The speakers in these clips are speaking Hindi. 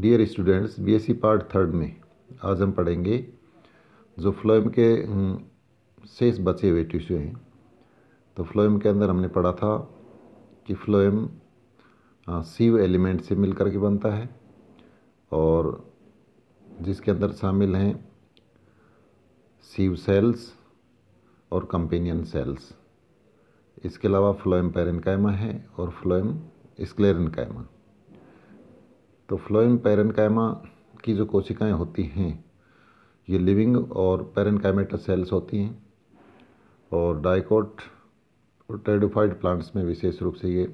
dear students BSc part third में आज हम पढ़ेंगे जो फ्लोएम के हम्म, शेष बचे हुए टिश्यू हैं तो फ्लोएम के अंदर हमने पढ़ा था कि फ्लोएम सीव एलिमेंट से मिलकर के बनता है और जिसके अंदर शामिल हैं सीव सेल्स और कंपेनियन सेल्स इसके अलावा फ्लोएम पेरेनकाइमा है और फ्लोएम स्क्लेरनकाइमा तो फ्लोएम पैरनकाइमा की जो कोशिकाएं होती हैं ये लिविंग और पेरेन्काइमेटा सेल्स होती हैं और डाइकोट और टेडोफाइड प्लांट्स में विशेष रूप से ये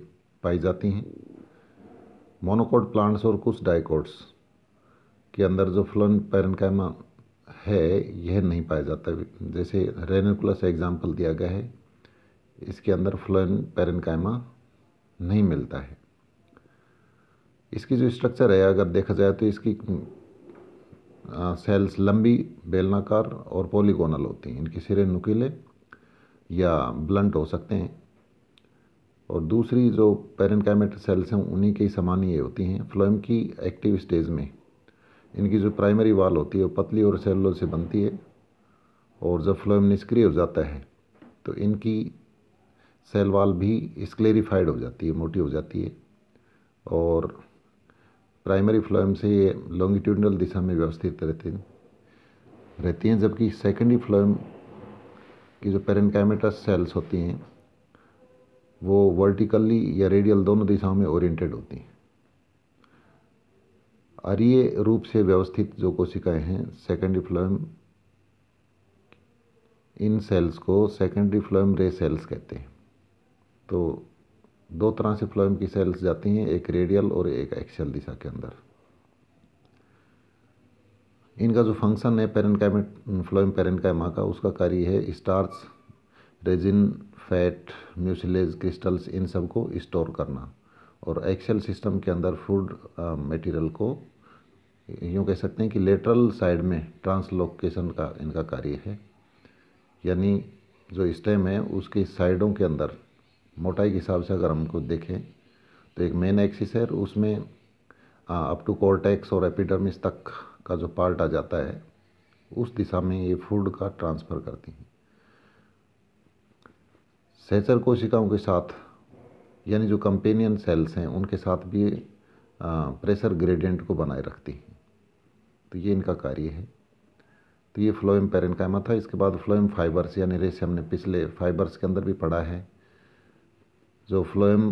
पाई जाती हैं मोनोकोट प्लांट्स और कुछ डाइकोट्स के अंदर जो फ्लोएम पैरनकाइमा है यह नहीं पाया जाता जैसे रेनिकुलस एग्जाम्पल दिया गया है इसके अंदर फ्लोएम पैरनकाइमा नहीं मिलता है इसकी जो स्ट्रक्चर है अगर देखा जाए तो इसकी सेल्स लंबी बेलनाकार और पॉलीगोनल होती हैं इनके सिरे नुकीले या ब्लंट हो सकते हैं और दूसरी जो पेरेंकाइमेट सेल्स हैं उन्हीं के समान ये होती हैं फ्लोएम की एक्टिव स्टेज में इनकी जो प्राइमरी वाल होती है वो पतली और सेलुलर से बनती है और जब फ्लोएम निष्क्रिय हो जाता है तो इनकी सेल वाल भी स्क्लेरिफाइड हो जाती है मोटी हो जाती है और प्राइमरी फ्लोएम से ये लॉन्गिट्यूडनल दिशा में व्यवस्थित रहते हैं रहती हैं जबकि सेकेंडरी फ्लोएम की जो पेरेंकाइमेटस सेल्स होती हैं वो वर्टिकली या रेडियल दोनों दिशाओं में ओरिएंटेड होती हैं अरीय रूप से व्यवस्थित जो कोशिकाएं हैं सेकेंडरी फ्लोएम इन सेल्स को सेकेंडरी फ्लोएम रे सेल्स कहते हैं तो दो तरह से फ्लोएम की सेल्स जाती हैं एक रेडियल और एक एक्सल दिशा के अंदर इनका जो फंक्शन है पेरेंट फ्लोएम पेरेंट का का उसका कार्य है starch resin fat mucilage crystals इन सब को स्टोर करना और एक्सेल सिस्टम के अंदर फूड मटेरियल को यूँ कह सकते हैं कि लेटरल साइड में ट्रांसलोकेशन का इनका कार्य है यानी जो स्टेम है उसके साइडों के अंदर मोटाई के हिसाब से अगर हम खुद देखें तो एक मेन एक्सिस है उसमें अप टू कोर्टेक्स और एपिडर्मिस तक का जो पार्ट आ जाता है उस दिशा में ये फूड का ट्रांसफ़र करती हैं सहचर कोशिकाओं के साथ यानी जो कंपेनियन सेल्स हैं उनके साथ भी प्रेशर ग्रेडियंट को बनाए रखती हैं तो ये इनका कार्य है तो ये फ्लोएम पेरेंकाइमा था इसके बाद फ्लोएम फाइबर्स यानी रेसे हमने पिछले फाइबर्स के अंदर भी पढ़ा है जो फ्लोएम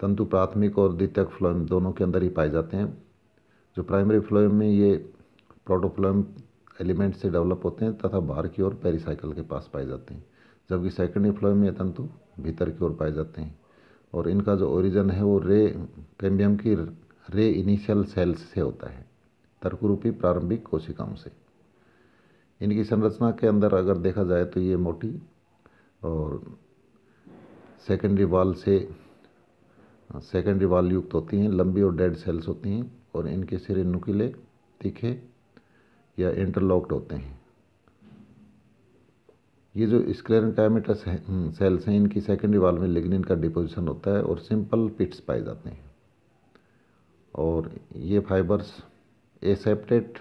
तंतु प्राथमिक और द्वितीयक फ्लोएम दोनों के अंदर ही पाए जाते हैं जो प्राइमरी फ्लोएम में ये प्रोटोफ्लोएम एलिमेंट से डेवलप होते हैं तथा बाहर की ओर पेरिसाइकिल के पास पाए जाते हैं जबकि सेकेंडरी फ्लोएम में ये तंतु भीतर की ओर पाए जाते हैं और इनका जो ओरिजन है वो रे कैम्बियम की रे इनिशियल सेल्स से होता है तर्करूपी प्रारंभिक कोशिकाओं से इनकी संरचना के अंदर अगर देखा जाए तो ये मोटी और सेकेंडरी वाल से सेकेंडरी हाँ, वाल युक्त होती हैं लंबी और डेड सेल्स होती हैं और इनके सिरे नुकीले तीखे या इंटरलॉक्ड होते हैं ये जो स्क्लेरेंटाइमेटा हम्म, सेल्स हैं इनकी सेकेंडरी वाल में लिग्निन का डिपोजिशन होता है और सिंपल पिट्स पाए जाते हैं और ये फाइबर्स एसेप्टेट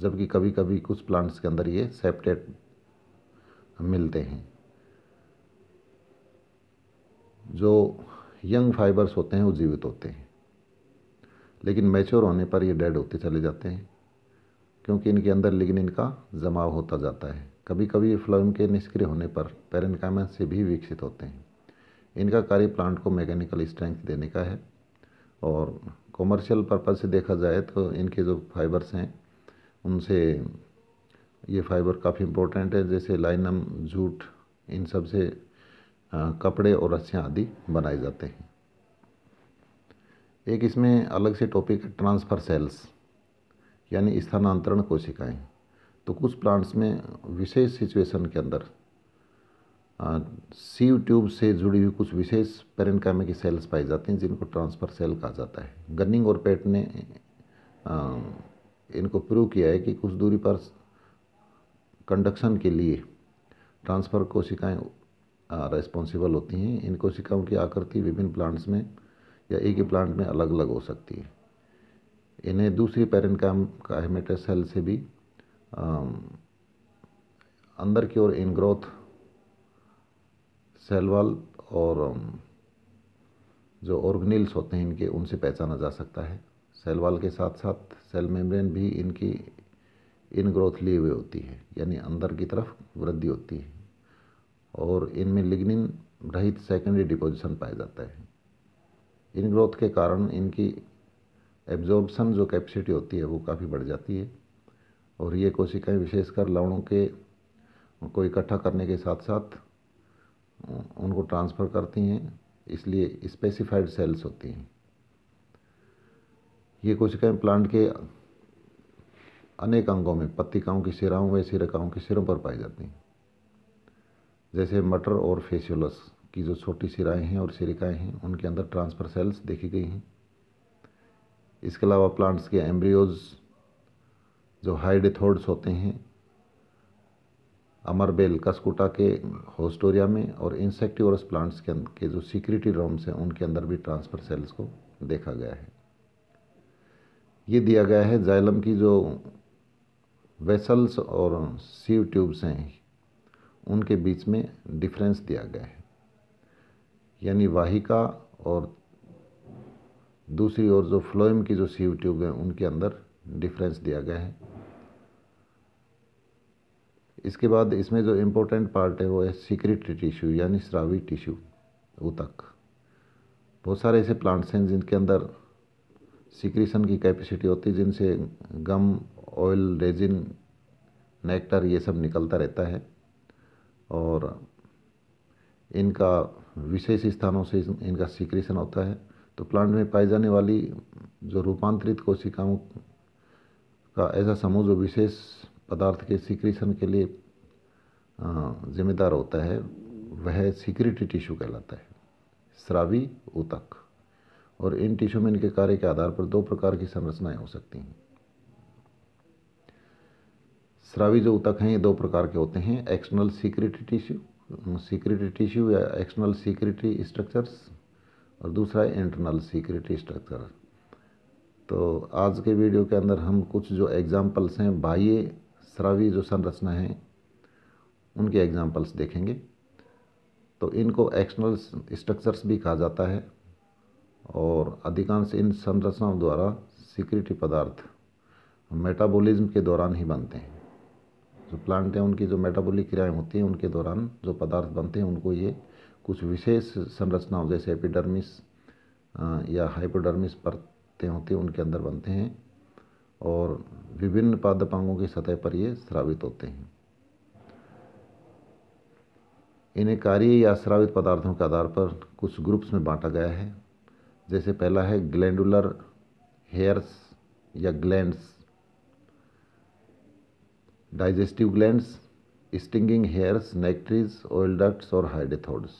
जबकि कभी कभी कुछ प्लांट्स के अंदर ये सेप्टेट मिलते हैं जो यंग फाइबर्स होते हैं वो जीवित होते हैं लेकिन मैच्योर होने पर ये डेड होते चले जाते हैं क्योंकि इनके अंदर लेकिन इनका जमाव होता जाता है कभी कभी ये फ्लोइम के निष्क्रिय होने पर पेरेंकाइमा से भी विकसित होते हैं इनका कार्य प्लांट को मैकेनिकल स्ट्रेंथ देने का है और कॉमर्शियल पर्पज़ से देखा जाए तो इनके जो फाइबर्स हैं उनसे ये फाइबर काफ़ी इम्पोर्टेंट है जैसे लाइनम जूट इन सब से कपड़े और रस्सियाँ आदि बनाए जाते हैं एक इसमें अलग से टॉपिक है ट्रांसफ़र सेल्स यानी स्थानांतरण कोशिकाएं तो कुछ प्लांट्स में विशेष सिचुएशन के अंदर सीव ट्यूब से जुड़ी हुई कुछ विशेष पेरेंकामे की सेल्स पाई जाती हैं जिनको ट्रांसफ़र सेल कहा जाता है गनिंग और पेट ने आ, इनको प्रूव किया है कि कुछ दूरी पर कंडक्शन के लिए ट्रांसफ़र कोशिकाएं रेस्पॉन्सिबल होती हैं इन कोशिकाओं की आकृति विभिन्न प्लांट्स में या एक ही प्लांट में अलग अलग हो सकती है इन्हें दूसरी पेरेंट काम का सेल से भी आ, अंदर की ओर इन ग्रोथ सेल और जो ऑर्गनिल्स होते हैं इनके उनसे पहचाना जा सकता है सेल के साथ साथ सेल मेम्ब्रेन भी इनकी इन ग्रोथ लिए हुए होती है यानी अंदर की तरफ वृद्धि होती है और इनमें लिग्निन रहित सेकेंडरी डिपोजिशन पाया जाता है इन ग्रोथ के कारण इनकी एब्जॉर्बसन जो कैपेसिटी होती है वो काफ़ी बढ़ जाती है और ये कोशिकाएं विशेषकर लवणों के को इकट्ठा करने के साथ साथ उनको ट्रांसफ़र करती हैं इसलिए स्पेसिफाइड सेल्स होती हैं ये कोशिकाएं प्लांट के अनेक अंगों में पत्तिकाओं की सिराओं में सिरकाओं के सिरों पर पाई जाती हैं जैसे मटर और फेसियोलस की जो छोटी सिराएँ हैं और सिरिकाएँ हैं उनके अंदर ट्रांसफर सेल्स देखी गई हैं इसके अलावा प्लांट्स के एम्ब्रियोज जो हाइडेथोड्स होते हैं अमरबेल कस्कुटा के होस्टोरिया में और इंसेक्टिवरस प्लांट्स के अं-, के जो सिक्योरिटी रोम्स हैं उनके अंदर भी ट्रांसफर सेल्स को देखा गया है ये दिया गया है जाइलम की जो वेसल्स और सीव ट्यूब्स हैं उनके बीच में डिफरेंस दिया गया है यानी वाहिका और दूसरी ओर जो फ्लोएम की जो सीव ट्यूब है उनके अंदर डिफरेंस दिया गया है इसके बाद इसमें जो इम्पोर्टेंट पार्ट है वो है सीक्रेटरी टिश्यू यानी श्रावी टिश्यू ऊतक बहुत सारे ऐसे प्लांट्स हैं जिनके अंदर सिक्रीशन की कैपेसिटी होती है जिनसे गम ऑयल रेजिन नेक्टर ये सब निकलता रहता है और इनका विशेष स्थानों से इनका सिक्रेशन होता है तो प्लांट में पाई जाने वाली जो रूपांतरित कोशिकाओं का ऐसा समूह जो विशेष पदार्थ के सिक्रेशन के लिए जिम्मेदार होता है वह सिक्रिटी टिश्यू कहलाता है श्रावी ऊतक और इन टिश्यू में इनके कार्य के आधार पर दो प्रकार की संरचनाएं हो सकती हैं स्रावी जो उतक हैं ये दो प्रकार के होते हैं external secretory tissue secretory tissue या एक्सटर्नल सीक्रेटरी स्ट्रक्चर्स और दूसरा है इंटरनल सीक्रेटरी स्ट्रक्चर तो आज के वीडियो के अंदर हम कुछ जो एग्ज़ाम्पल्स हैं बाह्य स्रावी जो संरचना हैं उनके एग्ज़ाम्पल्स देखेंगे तो इनको एक्सटर्नल स्ट्रक्चर्स भी कहा जाता है और अधिकांश इन संरचनाओं द्वारा सीक्रेटरी पदार्थ मेटाबॉलिज्म के दौरान ही बनते हैं जो प्लांट हैं उनकी जो मेटाबॉलिक क्रियाएं होती हैं उनके दौरान जो पदार्थ बनते हैं उनको ये कुछ विशेष संरचनाओं जैसे एपिडर्मिस या हाइपोडर्मिस परतें होती हैं उनके अंदर बनते हैं और विभिन्न पादपांगों की सतह पर ये स्रावित होते हैं इन्हें कार्य या स्रावित पदार्थों के आधार पर कुछ ग्रुप्स में बांटा गया है जैसे पहला है ग्लैंडुलर हेयर्स या glands digestive glands stinging hairs nectaries oil ducts और हाइडेथोड्स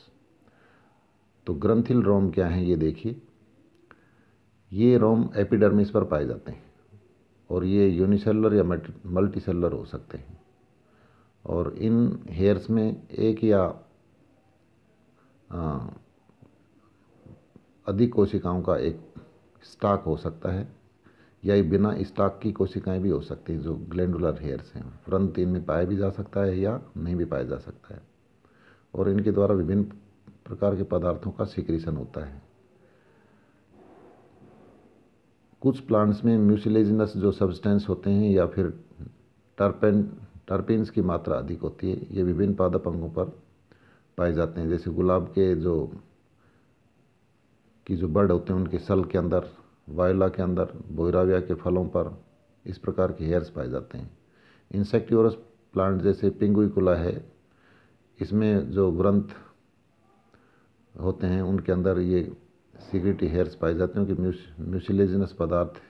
तो ग्रंथिल रोम क्या हैं ये देखिए ये रोम एपिडर्मिस पर पाए जाते हैं और ये यूनिसेलर या मल्टी सेलर हो सकते हैं और इन हेयर्स में एक या अधिक कोशिकाओं का एक स्टॉक हो सकता है या बिना स्टाक की कोशिकाएं भी हो सकती हैं जो ग्लैंडुलर हेयर्स हैं तुरंत इनमें पाया भी जा सकता है या नहीं भी पाया जा सकता है और इनके द्वारा विभिन्न प्रकार के पदार्थों का सिक्रीशन होता है कुछ प्लांट्स में म्यूसिलेजिनस जो सब्सटेंस होते हैं या फिर टर्पेन टर्पिन्स की मात्रा अधिक होती है ये विभिन्न पादप अंगों पर पाए जाते हैं जैसे गुलाब के जो की जो बर्ड होते हैं उनके सल के अंदर वायला के अंदर बोराविया के फलों पर इस प्रकार के हेयर्स पाए जाते हैं इंसेक्टिवरस प्लांट जैसे पिंगुइकुला है इसमें जो ग्रंथ होते हैं उनके अंदर ये सीक्रेटी हेयर्स पाए जाते हैं कि म्यूसिलेजनस पदार्थ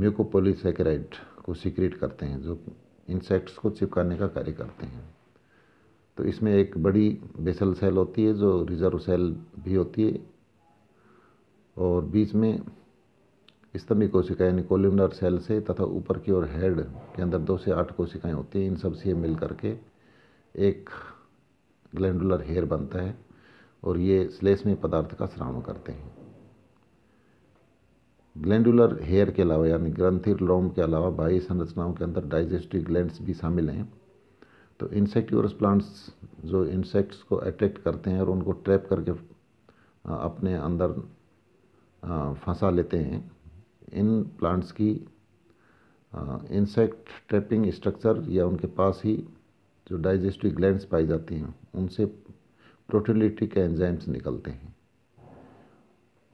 म्यूकोपोलीसेक्राइड को सीक्रेट करते हैं जो इंसेक्ट्स को चिपकाने का कार्य करते हैं तो इसमें एक बड़ी बेसल सेल होती है जो रिजर्व सेल भी होती है और बीच में स्तंभी कोशिकाएं यानी सेल से तथा ऊपर की ओर हेड के अंदर दो से आठ कोशिकाएं होती हैं इन सब से मिल करके एक ग्लैंडुलर हेयर बनता है और ये श्लेष्मी पदार्थ का श्रावण करते हैं ग्लैंडुलर हेयर के अलावा यानी ग्रंथिर लोम के अलावा बाह्य संरचनाओं के अंदर डाइजेस्टिव ग्लैंड भी शामिल हैं तो इंसेक्टिवरस प्लांट्स जो इंसेक्ट्स को अट्रैक्ट करते हैं और उनको ट्रैप करके अपने अंदर फंसा लेते हैं इन प्लांट्स की इंसेक्ट ट्रैपिंग स्ट्रक्चर या उनके पास ही जो डाइजेस्टिव ग्लैंड्स पाई जाती हैं उनसे प्रोटोलिटिक एंजाइम्स निकलते हैं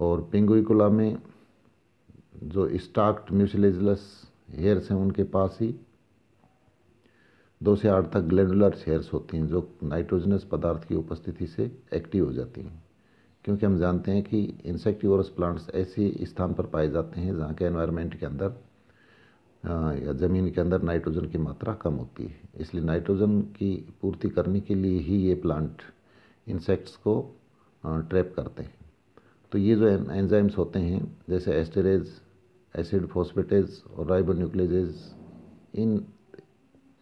और पिंगुइकुला में जो स्टाक्ट म्यूसिलेजलस हेयर्स हैं उनके पास ही दो से आठ तक ग्लैंडुलर हेयर्स होती हैं जो नाइट्रोजनस पदार्थ की उपस्थिति से एक्टिव हो जाती हैं क्योंकि हम जानते हैं कि इंसेक्टिवरस प्लांट्स ऐसे स्थान पर पाए जाते हैं जहाँ के एनवायरनमेंट के अंदर या ज़मीन के अंदर नाइट्रोजन की मात्रा कम होती है इसलिए नाइट्रोजन की पूर्ति करने के लिए ही ये प्लांट इंसेक्ट्स को ट्रैप करते हैं तो ये जो एंजाइम्स होते हैं जैसे एस्टेरेज एसिड फॉस्फेटेज और राइबोन्यूक्लेजेज इन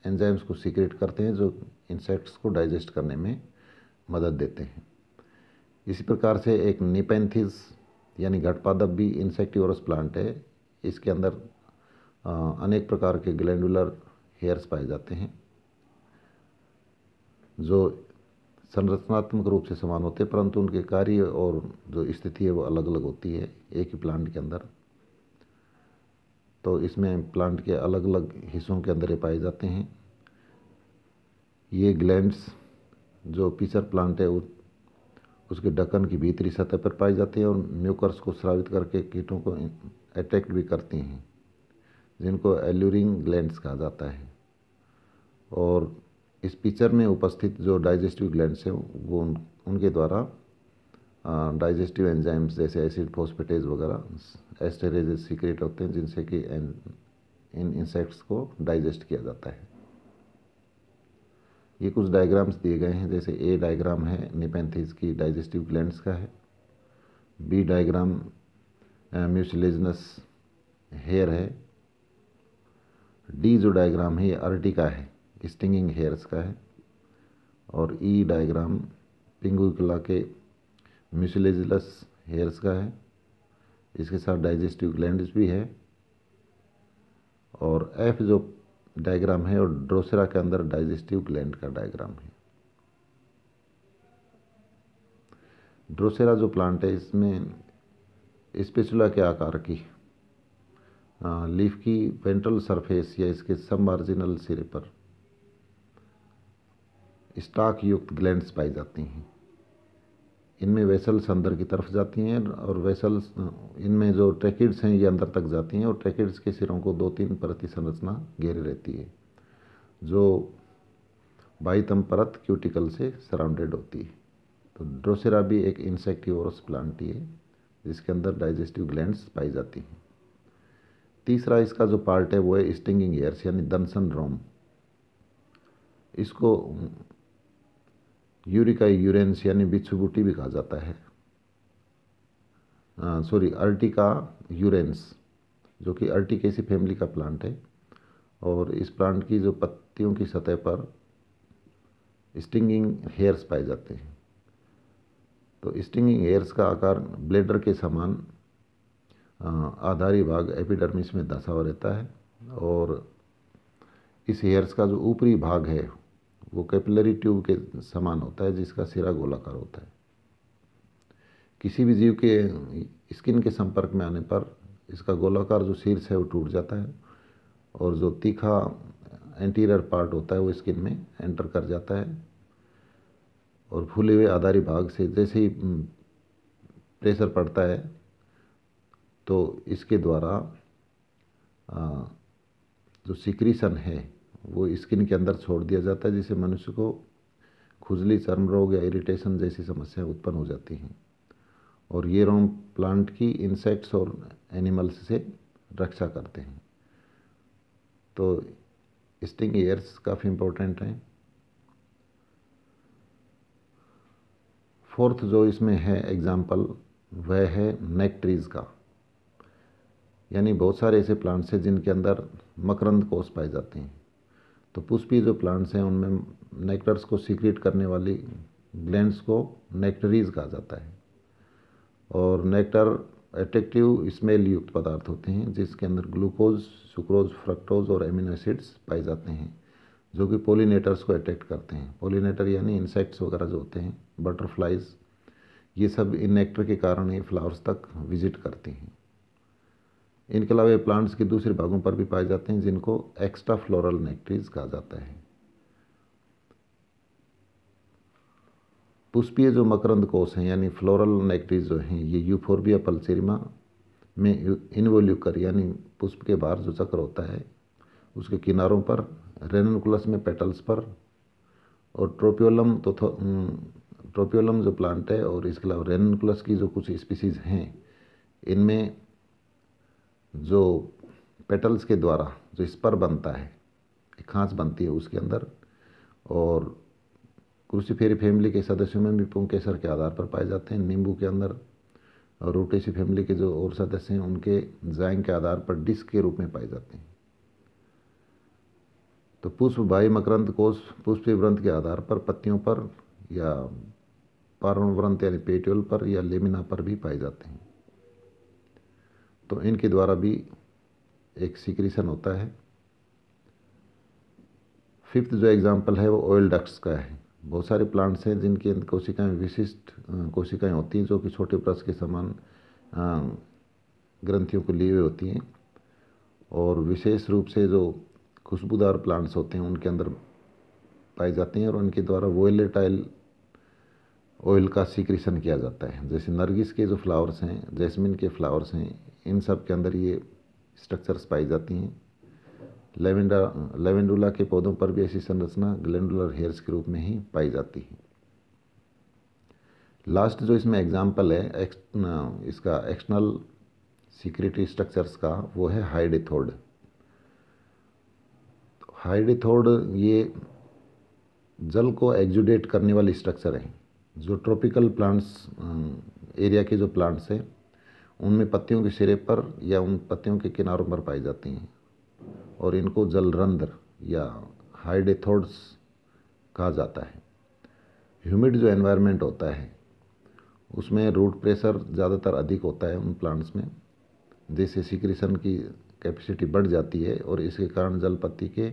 एंजाइम्स को सीक्रेट करते हैं जो इंसेक्ट्स को डाइजेस्ट करने में मदद देते हैं इसी प्रकार से एक निपेंथिस यानी घटपादप भी इंसेक्टिवरस प्लांट है इसके अंदर अनेक प्रकार के ग्लैंडुलर हेयर्स पाए जाते हैं जो संरचनात्मक रूप से समान होते हैं परंतु उनके कार्य और जो स्थिति है वो अलग अलग होती है एक ही प्लांट के अंदर तो इसमें प्लांट के अलग अलग हिस्सों के अंदर ये पाए जाते हैं ये ग्लैंड्स जो पीसर प्लांट है उसके ढक्कन की भीतरी सतह पर पाई जाती है और म्यूकर्स को स्रावित करके कीटों को अटैक भी करती हैं जिनको एल्यूरिंग ग्लैंड्स कहा जाता है और इस पिक्चर में उपस्थित जो डाइजेस्टिव ग्लैंड्स हैं वो उन, उनके द्वारा डाइजेस्टिव एंजाइम्स जैसे एसिड फोस्फेटेज वगैरह एस्टेरेज सीक्रेट होते हैं जिनसे कि इन इंसेक्ट्स को डाइजेस्ट किया जाता है ये कुछ डायग्राम्स दिए गए हैं जैसे ए डायग्राम है निपेंथिस की डाइजेस्टिव ग्लैंड्स का है बी डायग्राम म्यूसिलेजनस हेयर है डी जो डायग्राम है ये अर्टी का है स्टिंगिंग हेयर्स का है और ई e डायग्राम पिंगुकला के म्यूसिलेजलस हेयर्स का है इसके साथ डाइजेस्टिव ग्लैंड्स भी है और एफ जो डायग्राम है और ड्रोसेरा के अंदर डाइजेस्टिव ग्लैंड का डायग्राम है ड्रोसेरा जो प्लांट है इसमें स्पेचुला के आकार की आ, लीफ की वेंट्रल सरफेस या इसके सब मार्जिनल सिरे पर स्टाक युक्त ग्लैंड्स पाई जाती हैं इनमें वेसल्स अंदर की तरफ जाती हैं और वेसल्स इनमें जो ट्रैकिड्स हैं ये अंदर तक जाती हैं और ट्रैकिड्स के सिरों को दो तीन परत की संरचना घेरे रहती है जो बाईतम परत क्यूटिकल से सराउंडेड होती है तो ड्रोसेरा भी एक इंसेक्टिवरस प्लांट ही है जिसके अंदर डाइजेस्टिव ग्लैंड पाई जाती हैं तीसरा इसका जो पार्ट है वो है स्टिंगिंग एयर्स यानी दनसन रोम इसको यूरिका यूरेंस यानी बिच्छू बूटी भी कहा जाता है सॉरी हाँ, अर्टिका यूरेंस जो कि अर्टिकेसी फैमिली का प्लांट है और इस प्लांट की जो पत्तियों की सतह पर स्टिंगिंग हेयर्स पाए जाते हैं तो स्टिंगिंग हेयर्स का आकार ब्लेडर के समान आधारी भाग एपिडर्मिस में दसा हुआ रहता है और इस हेयर्स का जो ऊपरी भाग है वो कैपिलरी ट्यूब के समान होता है जिसका सिरा गोलाकार होता है किसी भी जीव के स्किन के संपर्क में आने पर इसका गोलाकार जो शीर्ष है वो टूट जाता है और जो तीखा एंटीरियर पार्ट होता है वो स्किन में एंटर कर जाता है और फूले हुए आधारी भाग से जैसे ही प्रेशर हम्म, पड़ता है तो इसके द्वारा जो सिक्रीसन है वो स्किन के अंदर छोड़ दिया जाता है जिससे मनुष्य को खुजली चर्म रोग या इरिटेशन जैसी समस्याएं उत्पन्न हो जाती हैं और ये रोम प्लांट की इंसेक्ट्स और एनिमल्स से रक्षा करते हैं तो स्टिंग एयर्स काफ़ी इम्पोर्टेंट हैं फोर्थ जो इसमें है एग्ज़ाम्पल वह है नेक ट्रीज़ का यानी बहुत सारे ऐसे प्लांट्स हैं जिनके अंदर मकरंद कोष पाए जाते हैं तो पुष्पी जो प्लांट्स हैं उनमें नेक्टर्स को सीक्रेट करने वाली ग्लैंड्स को नेक्टरीज कहा जाता है और नेक्टर एट्रेक्टिव स्मेल युक्त पदार्थ होते हैं जिसके अंदर ग्लूकोज सुक्रोज फ्रक्टोज और एमिनो एसिड्स पाए जाते हैं जो कि पोलिनेटर्स को अट्रैक्ट करते हैं पोलिनेटर यानी इंसेक्ट्स वगैरह जो होते हैं बटरफ्लाइज ये सब इन नेक्टर के कारण ही फ्लावर्स तक विजिट करते हैं इनके अलावा ये प्लांट्स के दूसरे भागों पर भी पाए जाते हैं जिनको एक्स्ट्रा फ्लोरल नेक्ट्रीज कहा जाता है पुष्पीय जो मकरंद कोष हैं यानी फ्लोरल नेक्ट्रीज जो हैं ये यूफोर्बिया पल्सरिमा में इनवोल्यूकर यानी पुष्प के बाहर जो चक्र होता है उसके किनारों पर रेनकुलस में पेटल्स पर और ट्रोपियोलम तो ट्रोपियोलम जो प्लांट है और इसके अलावा रेनकुलस की जो कुछ स्पीसीज़ हैं इनमें जो पेटल्स के द्वारा जो इस पर बनता है एक खाँच बनती है उसके अंदर और क्रूसीफेरी फैमिली के सदस्यों में भी केसर के आधार पर पाए जाते हैं नींबू के अंदर और रोटेसी फैमिली के जो और सदस्य हैं उनके जैंग के आधार पर डिस्क के रूप में पाए जाते हैं तो पुष्प भाई मकरंद कोष पुष्प व्रंत के आधार पर पत्तियों पर या पारण व्रंत यानी पेट्योल पर या लेमिना पर भी पाए जाते हैं तो इनके द्वारा भी एक सीक्रीसन होता है फिफ्थ जो एग्ज़ाम्पल है वो ऑयल डक्ट्स का है बहुत सारे प्लांट्स हैं जिनके कोशिकाएं विशिष्ट कोशिकाएं होती हैं जो कि छोटे प्रस के समान ग्रंथियों को लिए हुए होती हैं और विशेष रूप से जो खुशबूदार प्लांट्स होते हैं उनके अंदर पाए जाते हैं और उनके द्वारा वोलेटाइल ऑयल का सीक्रेशन किया जाता है जैसे नरगिस के जो फ्लावर्स हैं जैस्मिन के फ्लावर्स हैं इन सब के अंदर ये स्ट्रक्चर्स पाई जाती हैं लेवेंडा लेवेंडुला के पौधों पर भी ऐसी संरचना ग्लैंडुलर हेयर्स के रूप में ही पाई जाती है लास्ट जो इसमें एग्जाम्पल है एक्स, न, इसका एक्सटर्नल सिक्योरिटी स्ट्रक्चर्स का वो है हाइडेथोड हाइडेथोड ये जल को एग्जुडेट करने वाली स्ट्रक्चर है जो ट्रॉपिकल प्लांट्स एरिया के जो प्लांट्स हैं उनमें पत्तियों के सिरे पर या उन पत्तियों के किनारों पर पाई जाती हैं और इनको जलरंध्र या हाइडेथोड्स कहा जाता है ह्यूमिड जो एनवायरनमेंट होता है उसमें रूट प्रेशर ज़्यादातर अधिक होता है उन प्लांट्स में जिससे सिक्रीसन की कैपेसिटी बढ़ जाती है और इसके कारण जल पत्ती के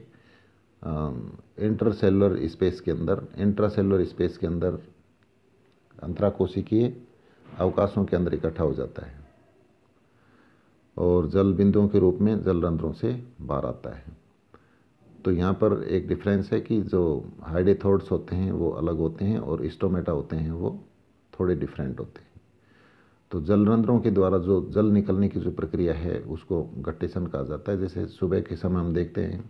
इंटरसेलुलर स्पेस के अंदर इंट्रासेलुलर स्पेस के अंदर अंतराकोशिकीय अवकाशों के अंदर इकट्ठा हो जाता है और जल बिंदुओं के रूप में जल रंध्रों से बाहर आता है तो यहाँ पर एक डिफरेंस है कि जो हाइडेथोड्स होते हैं वो अलग होते हैं और स्टोमेटा होते हैं वो थोड़े डिफरेंट होते हैं तो जल रंध्रों के द्वारा जो जल निकलने की जो प्रक्रिया है उसको गट्टेसन कहा जाता है जैसे सुबह के समय हम देखते हैं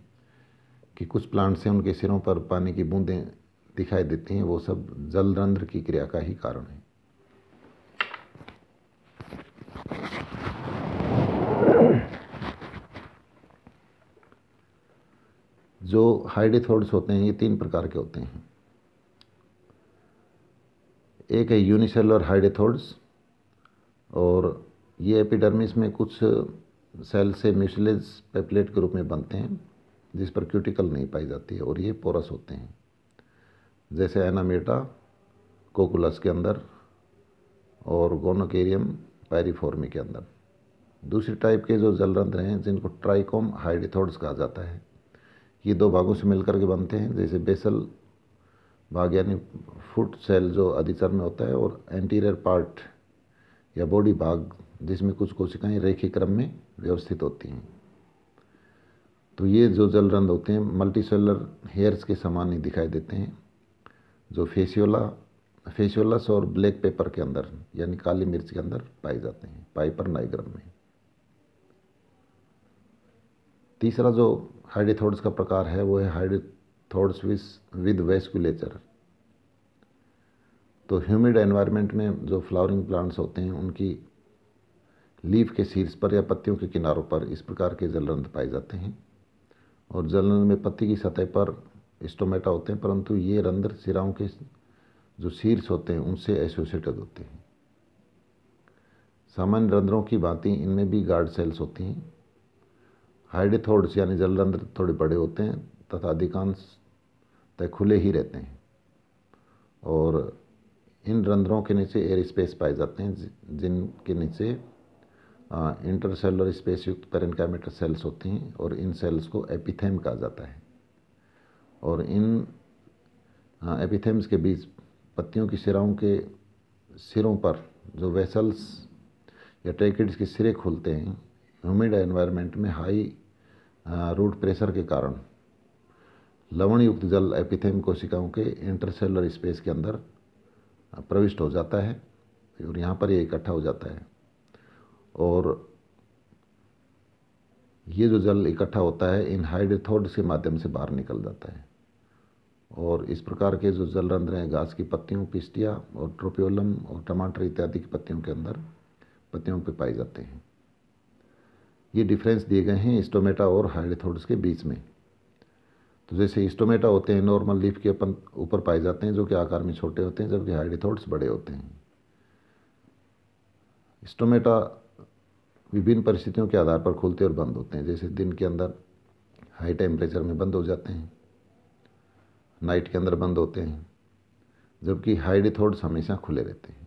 कि कुछ प्लांट्स हैं उनके सिरों पर पानी की बूंदें दिखाई देती हैं वो सब जल रंध्र की क्रिया का ही कारण है जो हाइडिथोड्स होते हैं ये तीन प्रकार के होते हैं एक है यूनिसेलर हाइडिथोड्स और ये एपिडर्मिस में कुछ सेल से म्यूसलेज पेपलेट के रूप में बनते हैं जिस पर क्यूटिकल नहीं पाई जाती है और ये पोरस होते हैं जैसे एनामेटा कोकुलस के अंदर और गोनोकेरियम पायरीफॉर्मी के अंदर दूसरी टाइप के जो जलरंध्र हैं जिनको ट्राइकोम हाइडिथोड्स कहा जाता है ये दो भागों से मिलकर के बनते हैं जैसे बेसल भाग यानी फुट सेल जो अधिचर में होता है और एंटीरियर पार्ट या बॉडी भाग जिसमें कुछ कोशिकाएं रेखी क्रम में व्यवस्थित होती हैं तो ये जो जलरंध होते हैं मल्टी सेलर हेयर्स के समान ही दिखाई देते हैं जो फेसियोला फेसियोलस और ब्लैक पेपर के अंदर यानी काली मिर्च के अंदर पाए जाते हैं पाइपर नाइग्रम में तीसरा जो हाइड्रीथोड्स का प्रकार है वो है हाइड्रीथोड्स विस विद वेस्कुलेचर तो ह्यूमिड एनवायरनमेंट में जो फ्लावरिंग प्लांट्स होते हैं उनकी लीफ के शीर्ष पर या पत्तियों के किनारों पर इस प्रकार के जलरंध पाए जाते हैं और जलरंध में पत्ती की सतह पर स्टोमेटा होते हैं परंतु ये रंध्र सिराओं के जो शीर्ष होते हैं उनसे एसोसिएटेड होते हैं सामान्य रंध्रों की भांति इनमें भी गार्ड सेल्स होती हैं हाइडिथोड्स यानी जलरंध्र थोड़े बड़े होते हैं तथा अधिकांश तय खुले ही रहते हैं और इन रंध्रों के नीचे एयर स्पेस पाए जाते हैं जिनके नीचे सेलर स्पेस युक्त पेरेंकाइमेटर सेल्स होती हैं और इन सेल्स को एपिथेम कहा जाता है और इन एपिथेम्स के बीच पत्तियों की सिराओं के सिरों पर जो वेसल्स या ट्रेकिड्स के सिरे खुलते हैं ह्यूमिड एनवायरनमेंट में हाई रूट प्रेशर के कारण लवणयुक्त जल एपिथेम कोशिकाओं के इंटरसेलर स्पेस के अंदर प्रविष्ट हो जाता है और यहाँ पर ये इकट्ठा हो जाता है और ये जो जल इकट्ठा होता है इन हाइड्रेथोड के माध्यम से बाहर निकल जाता है और इस प्रकार के जो जल रंध्र हैं घास की पत्तियों पिस्टिया और ट्रोपियोलम और टमाटर इत्यादि की पत्तियों के अंदर पत्तियों पर पाए जाते हैं ये डिफरेंस दिए गए हैं स्टोमेटा और हाइड्रोथोड्स के बीच में तो जैसे स्टोमेटा होते हैं नॉर्मल लीफ के अपन ऊपर पाए जाते हैं जो कि आकार में छोटे होते हैं जबकि हाइड्रेथोड्स बड़े होते हैं स्टोमेटा विभिन्न परिस्थितियों के आधार पर खुलते और बंद होते हैं जैसे दिन के अंदर हाई टेम्परेचर में बंद हो जाते हैं नाइट के अंदर बंद होते हैं जबकि हाइड्रेथोड्स हमेशा खुले रहते हैं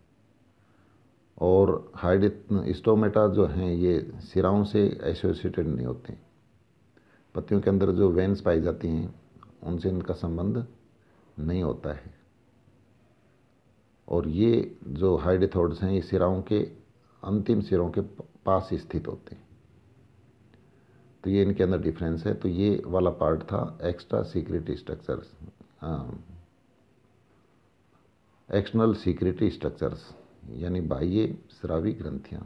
और हाइड स्टोमेटा जो हैं ये सिराओं से एसोसिएटेड नहीं होते पत्तियों के अंदर जो वेन्स पाई जाती हैं उनसे इनका संबंध नहीं होता है और ये जो हाइडिथोड्स हैं ये सिराओं के अंतिम सिरों के पास स्थित होते हैं तो ये इनके अंदर डिफरेंस है तो ये वाला पार्ट था extra secret structures external secret structures यानी बाह्य श्रावी ग्रंथियाँ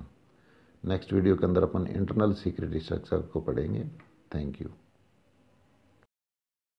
नेक्स्ट वीडियो के अंदर अपन इंटरनल सीक्रेट स्ट्रक्चर को पढ़ेंगे थैंक यू